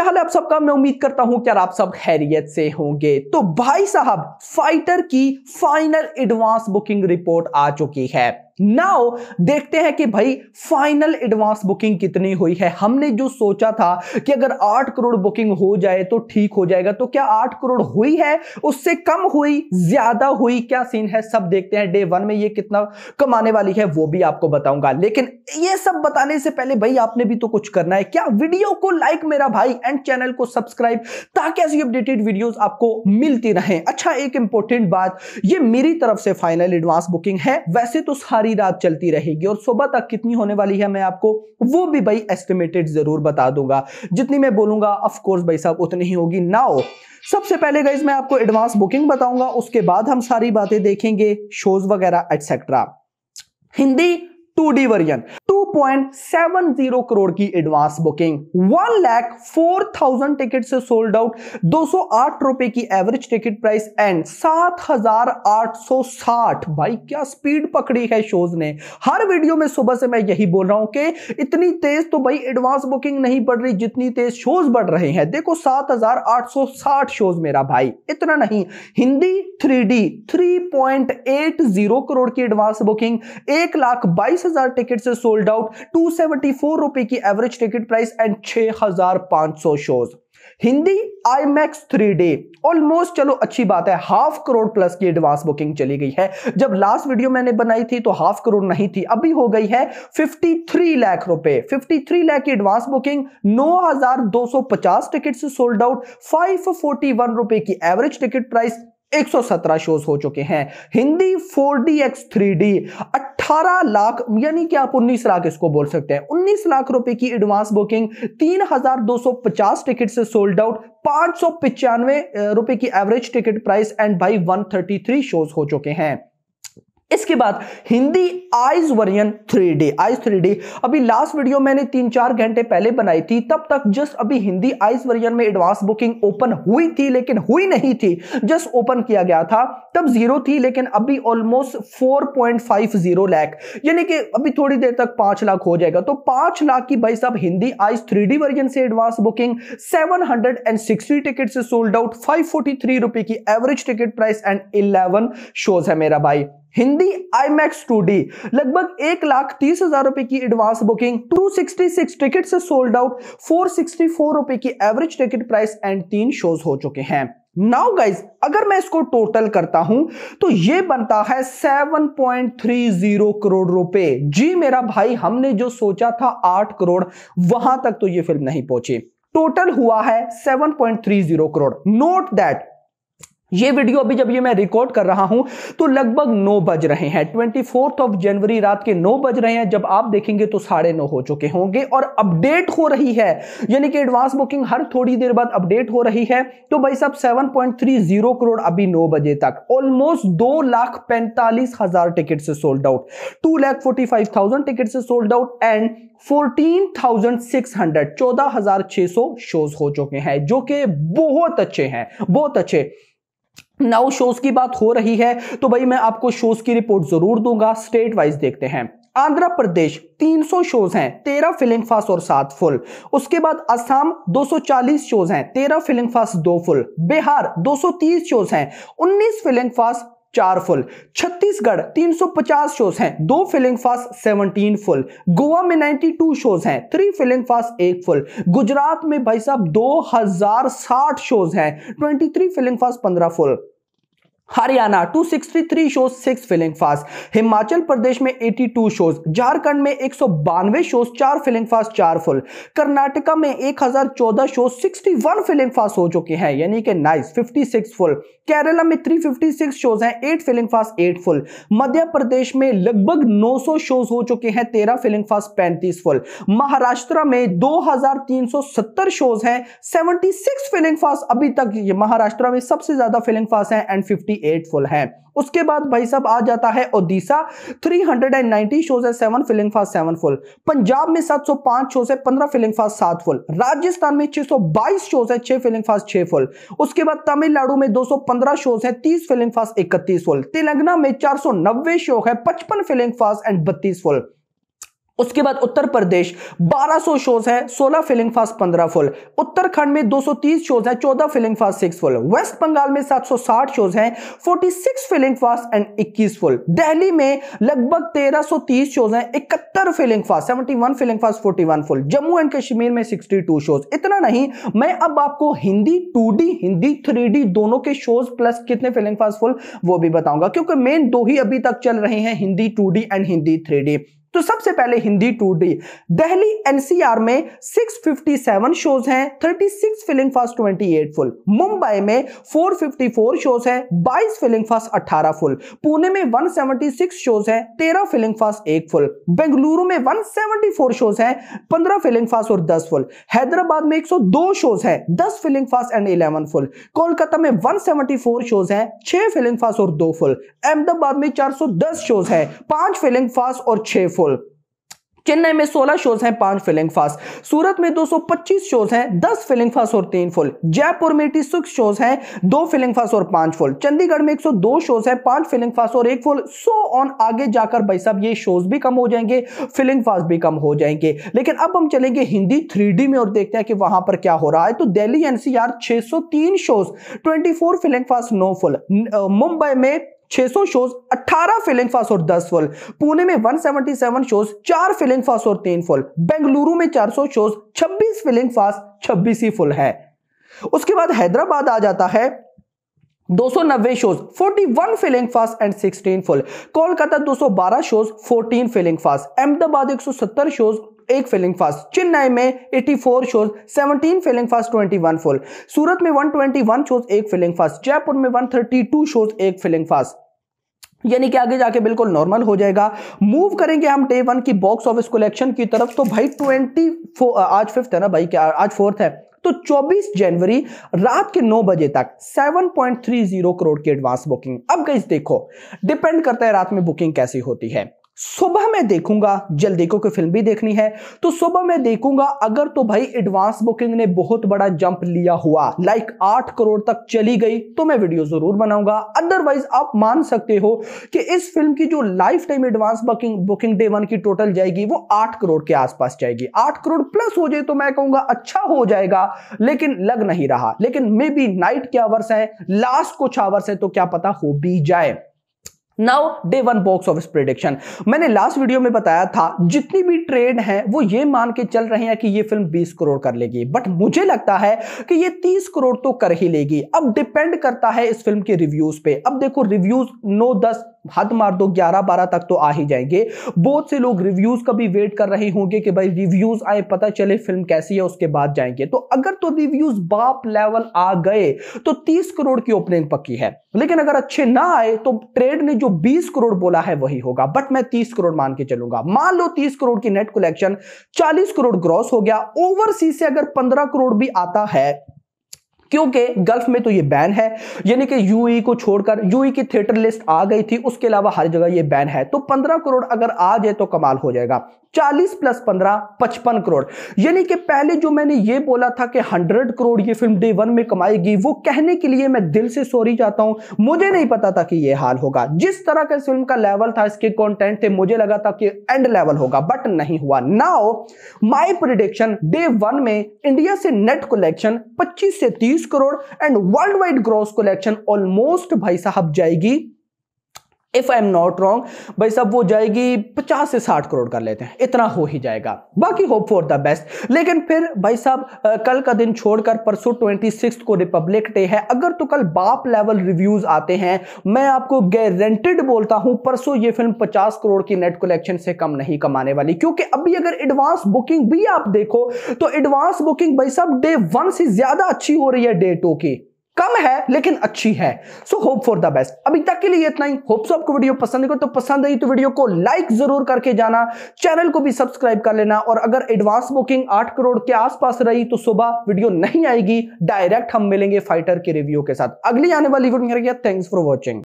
क्या हाल है आप सबका मैं उम्मीद करता हूं कि आप सब खैरियत से होंगे तो भाई साहब फाइटर की फाइनल एडवांस बुकिंग रिपोर्ट आ चुकी है नाउ देखते हैं कि भाई फाइनल एडवांस बुकिंग कितनी हुई है हमने जो सोचा था कि अगर आठ करोड़ बुकिंग हो जाए तो ठीक हो जाएगा तो क्या आठ करोड़ हुई है उससे कम हुई ज्यादा हुई क्या सीन है सब देखते हैं डे वन में ये कितना कमाने वाली है वो भी आपको बताऊंगा लेकिन ये सब बताने से पहले भाई आपने भी तो कुछ करना है क्या वीडियो को लाइक मेरा भाई एंड चैनल को सब्सक्राइब ताकि ऐसी अपडेटेड वीडियो आपको मिलती रहे अच्छा एक इंपॉर्टेंट बात ये मेरी तरफ से फाइनल एडवांस बुकिंग है वैसे तो सारी सारी रात चलती रहेगी और सुबह तक कितनी होने वाली है मैं आपको वो भी भाई एस्टिमेटेड जरूर बता दूंगा जितनी मैं बोलूंगा ऑफकोर्स भाई साहब उतनी ही होगी नाओ सबसे पहले गाइज मैं आपको एडवांस बुकिंग बताऊंगा उसके बाद हम सारी बातें देखेंगे शोज वगैरह etcetera Hindi two D version 2.70 crore की advance booking one lakh four thousand ticket से सोल्ड आउट दो सौ रुपए की एवरेज टिकट प्राइस एंड सात भाई क्या स्पीड पकड़ी है शोज ने हर वीडियो में सुबह से मैं यही बोल रहा हूं कि इतनी तेज तो भाई एडवांस बुकिंग नहीं बढ़ रही जितनी तेज शोज बढ़ रहे हैं देखो 7860 शोज मेरा भाई इतना नहीं हिंदी 3D 3.80 करोड़ की एडवांस बुकिंग एक लाख बाईस हजार टिकट से sold out about two seventy four रुपए की एवरेज टिकट प्राइस एंड छह हजार पांच सौ shows Hindi IMAX three D almost चलो अच्छी बात है हाफ करोड़ प्लस की एडवांस बुकिंग चली गई है जब लास्ट वीडियो मैंने बनाई थी तो हाफ करोड़ नहीं थी अभी हो गई है 53 लाख रुपए 53 लाख की एडवांस बुकिंग 9,250 से सोल्ड आउट 541 रुपए की एवरेज टिकट प्राइस 117 शोज हो चुके हैं हिंदी 4DX 3D 18 लाख यानी कि आप 19 लाख इसको बोल सकते हैं 19 लाख रुपए की एडवांस बुकिंग 3250 टिकट से सोल्ड आउट पांच रुपए की एवरेज टिकट प्राइस एंड भाई 133 शोज हो चुके हैं इसके बाद Hindi ICE version three D ICE three D अभी लास्ट वीडियो मैंने तीन चार घंटे पहले बनाई थी तब तक जस्ट अभी हिंदी आइज वर्जन में एडवांस बुकिंग ओपन हुई थी लेकिन हुई नहीं थी जस्ट ओपन किया गया था तब जीरो थी लेकिन अभी almost four point five zero lakh यानी कि अभी थोड़ी देर तक पांच लाख हो जाएगा तो पांच लाख की भाई साहब Hindi ICE three D version से advance booking seven hundred and sixty ticket से sold out five forty three रुपए की average ticket price and eleven shows है मेरा भाई Hindi IMAX two D लगभग एक लाख तीस हजार रुपए की advance booking two six ticket से सोल्ड आउट फोर फोर रुपए की एवरेज टिकट प्राइस एंड तीन शोज हो चुके हैं नाउ गाइज अगर मैं इसको टोटल करता हूं तो ये बनता है 7.30 करोड़ रुपए जी मेरा भाई हमने जो सोचा था 8 करोड़ वहां तक तो ये फिल्म नहीं पहुंची टोटल हुआ है 7.30 करोड़ नोट दैट ये वीडियो अभी जब ये मैं रिकॉर्ड कर रहा हूं तो लगभग नौ बज रहे हैं ट्वेंटी फोर्थ ऑफ जनवरी रात के नौ बज रहे हैं जब आप देखेंगे तो साढ़े नौ हो चुके होंगे और अपडेट हो रही है यानी कि एडवांस बुकिंग हर थोड़ी देर बाद अपडेट हो रही है तो भाई साहब seven point three zero crore अभी नौ बजे तक ऑलमोस्ट दो लाख पैंतालीस हजार टिकट से sold out two lakh forty five thousand ticket से sold out and fourteen thousand six hundred चौदह हजार सौ शोज हो चुके हैं जो कि बहुत अच्छे हैं बहुत अच्छे नाउ शोज की बात हो रही है तो भाई मैं आपको शोज की रिपोर्ट जरूर दूंगा स्टेट वाइज देखते हैं आंध्र प्रदेश 300 शोज हैं 13 फिलिंग फास्ट और 7 फुल उसके बाद असम 240 शोज हैं 13 filling fast 2 full Bihar 230 shows हैं 19 फिलिंग फास्ट चार फुल छत्तीसगढ़ 350 शोज हैं दो फिलिंग फास्ट 17 फुल गोवा में 92 शोज हैं थ्री फिलिंग फास्ट एक फुल गुजरात में भाई साहब 2060 शोज हैं 23 filling fast 15 full Haryana 263 shows six filling fast Himachal Pradesh में 82 शोज झारखंड में एक शोज चार फिलिंग फास्ट चार फुल कर्नाटका में 1014 शोज 61 फिलिंग फास्ट हो चुके हैं यानी कि नाइस 56 फुल केरला में 356 शोज हैं eight filling fast eight full Madhya Pradesh में लगभग 900 शोज हो चुके हैं तेरह फिलिंग फास्ट पैंतीस फुल महाराष्ट्र में दो शोज हैं सेवेंटी फिलिंग फास्ट अभी तक महाराष्ट्र में सबसे ज्यादा फिलिंग फास्ट है एंड फिफ्टी एटफुल है उसके बाद भाई साहब आ जाता है ओडिशा 390 शोज है seven filling fast seven full Punjab में 705 शोज है पंद्रह फिलिंग फास्ट सात फुल राजस्थान में 622 शोज है छह फिलिंग फास्ट छह फुल उसके बाद तमिलनाडु में 215 शोज है तीस फिलिंग फास्ट इकतीस फुल तेलंगाना में 490 शो है पचपन फिलिंग फास्ट एंड बत्तीस फुल उसके बाद उत्तर प्रदेश 1200 शोज हैं 16 फिलिंग फास्ट 15 फुल उत्तराखंड में 230 शोज हैं 14 filling fast 6 full West Bengal में 760 शोज हैं 46 filling fast and 21 full Delhi में लगभग 1330 शोज हैं इकहत्तर filling fast 71 filling fast 41 full Jammu and Kashmir में 62 शोज इतना नहीं मैं अब आपको हिंदी 2D हिंदी 3D दोनों के शोज प्लस कितने फिलिंग फास्ट फुल वो भी बताऊंगा क्योंकि मेन दो ही अभी तक चल रहे हैं Hindi 2D and Hindi 3D तो सबसे पहले Hindi two D Delhi NCR में 657 शोज हैं 36 फिलिंग फास्ट 28 फुल मुंबई में 454 शोज हैं 22 फिलिंग फास्ट 18 फुल पुणे में 176 शोज हैं 13 फिलिंग फास्ट 1 फुल बेंगलुरु में 174 शोज हैं 15 फिलिंग फास्ट और 10 फुल हैदराबाद में 102 शोज हैं 10 filling fast and 11 full Kolkata में 174 शोज हैं 6 फिलिंग फास्ट और 2 फुल अहमदाबाद में 410 शोज हैं 5 फिलिंग फास्ट और 6 फुल चेन्नई में 16 शोज हैं पांच फिलिंग फास्ट सूरत में 225 शोज हैं 10 फिलिंग फास्ट और तीन फुल जयपुर में 86 शोज हैं दो फिलिंग फास्ट और पांच फुल चंडीगढ़ में 102 शोज हैं पांच फिलिंग फास्ट और एक फुल सो ऑन आगे जाकर भाई साहब ये शोज भी कम हो जाएंगे फिलिंग फास्ट भी कम हो जाएंगे लेकिन अब हम चलेंगे हिंदी थ्री में और देखते हैं कि वहां पर क्या हो रहा है तो Delhi NCR 603 shows 24 filling fast no full Mumbai में 600 शोज 18 फिलिंग फास और 10 फुल पुणे में 177 शोज 4 फिलिंग फास और 3 फुल बेंगलुरु में 400 शोज 26 फिलिंग फास 26 ही फुल है उसके बाद हैदराबाद आ जाता है 290 shows 41 filling fast and 16 full Kolkata 212 shows 14 filling fast Ahmedabad 170 shows एक फिलिंग फास्ट चेन्नई में 84 four shows seventeen filling fast 21 full Surat में 121 ट्वेंटी शोज एक फिलिंग फास्ट जयपुर में 132 शोज एक फिलिंग फास्ट यानी कि आगे जाके बिल्कुल नॉर्मल हो जाएगा मूव करेंगे हम डे वन की बॉक्स ऑफिस कलेक्शन की तरफ तो भाई ट्वेंटी आज फिफ्थ है ना भाई क्या आज फोर्थ है तो 24 जनवरी रात के 9 बजे तक 7.30 करोड़ की एडवांस बुकिंग अब गई देखो डिपेंड करता है रात में बुकिंग कैसी होती है सुबह में देखूंगा जल्दी को कोई फिल्म भी देखनी है तो सुबह में देखूंगा अगर तो भाई एडवांस बुकिंग ने बहुत बड़ा जंप लिया हुआ लाइक आठ करोड़ तक चली गई तो मैं वीडियो जरूर बनाऊंगा अदरवाइज आप मान सकते हो कि इस फिल्म की जो life time advance booking booking day one की टोटल जाएगी वो आठ करोड़ के आसपास जाएगी आठ करोड़ प्लस हो जाए तो मैं कहूंगा अच्छा हो जाएगा लेकिन लग नहीं रहा लेकिन मे बी नाइट के आवर्स है लास्ट कुछ आवर्स है तो क्या पता हो भी जाए now day one box office prediction मैंने लास्ट वीडियो में बताया था जितनी भी ट्रेड है वो ये मान के चल रहे हैं कि ये फिल्म 20 करोड़ कर लेगी बट मुझे लगता है कि ये 30 करोड़ तो कर ही लेगी अब डिपेंड करता है इस फिल्म के रिव्यूज पे अब देखो रिव्यूज नो दस हद मार दो 11 12 तक तो आ ही जाएंगे बहुत से लोग रिव्यूज का भी वेट कर रहे होंगे कि भाई रिव्यूज आए पता चले फिल्म कैसी है उसके बाद जाएंगे तो अगर तो रिव्यूज बाप लेवल आ गए तो 30 करोड़ की ओपनिंग पक्की है लेकिन अगर अच्छे ना आए तो ट्रेड ने जो 20 करोड़ बोला है वही होगा बट मैं 30 करोड़ मान के चलूंगा मान लो 30 करोड़ की नेट कलेक्शन 40 करोड़ ग्रॉस हो गया ओवरसीज से अगर 15 करोड़ भी आता है क्योंकि गल्फ में तो ये बैन है यानी कि यूई को छोड़कर यूई की थिएटर लिस्ट आ गई थी उसके अलावा हर जगह ये बैन है तो पंद्रह करोड़ अगर आ जाए तो कमाल हो जाएगा 40 प्लस 15 पचपन करोड़ यानी कि पहले जो मैंने ये बोला था कि 100 करोड़ ये फिल्म डे वन में कमाएगी वो कहने के लिए मैं दिल से सॉरी चाहता हूं मुझे नहीं पता था कि ये हाल होगा जिस तरह का फिल्म का लेवल था इसके कंटेंट थे मुझे लगा था कि एंड लेवल होगा बट नहीं हुआ now my prediction day one में इंडिया से नेट कलेक्शन पच्चीस से तीस crore and world wide gross collection almost भाई साहब जाएगी if I am not wrong भाई साहब वो जाएगी पचास से साठ करोड़ कर लेते हैं इतना हो ही जाएगा बाकी होप फॉर द बेस्ट लेकिन फिर भाई साहब कल का दिन छोड़कर परसों ट्वेंटी सिक्स को रिपब्लिक डे है अगर तो कल बाप लेवल रिव्यूज आते हैं मैं आपको गारंटेड बोलता हूं परसों ये फिल्म पचास करोड़ की नेट कलेक्शन से कम नहीं कमाने वाली क्योंकि अभी अगर एडवांस बुकिंग भी आप देखो तो एडवांस बुकिंग भाई साहब डे वन से ज्यादा अच्छी हो रही है डे टू की है लेकिन अच्छी है so hope for the best अभी तक के लिए इतना ही होप सो आपको वीडियो पसंद तो पसंद आई तो वीडियो को लाइक जरूर करके जाना चैनल को भी सब्सक्राइब कर लेना और अगर एडवांस बुकिंग आठ करोड़ के आसपास रही तो सुबह वीडियो नहीं आएगी डायरेक्ट हम मिलेंगे फाइटर के रिव्यू के साथ अगली आने वाली वीडियो थैंक्स फॉर वॉचिंग